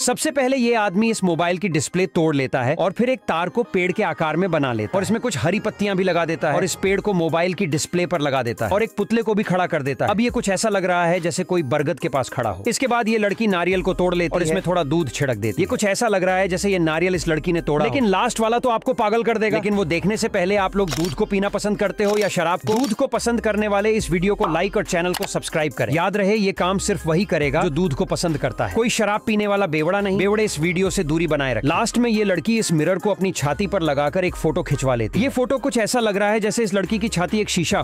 सबसे पहले ये आदमी इस मोबाइल की डिस्प्ले तोड़ लेता है और फिर एक तार को पेड़ के आकार में बना लेता है और इसमें कुछ हरी पत्तियां भी लगा देता है और इस पेड़ को मोबाइल की डिस्प्ले पर लगा देता है और एक पुतले को भी खड़ा कर देता है अब ये कुछ ऐसा लग रहा है जैसे कोई बरगद के पास खड़ा हो इसके बाद ये लड़की नारियल को तोड़ लेती और इसमें थोड़ा दूध छिड़क देती है कुछ ऐसा लग रहा है जैसे ये नारियल इस लड़की ने तोड़ा लेकिन लास्ट वाला तो आपको पागल कर देगा लेकिन वो देखने से पहले आप लोग दूध को पीना पसंद करते हो या शराब को दूध को पसंद करने वाले इस वीडियो को लाइक और चैनल को सब्सक्राइब करें याद रहे ये काम सिर्फ वही करेगा जो दूध को पसंद करता है कोई शराब पीने वाला बेवर बेवड़ा नहीं बेवड़े इस वीडियो से दूरी बनाए रखे लास्ट में ये लड़की इस मिरर को अपनी छाती पर लगाकर एक फोटो खिंचवा लेती ये फोटो कुछ ऐसा लग रहा है जैसे इस लड़की की छाती एक शीशा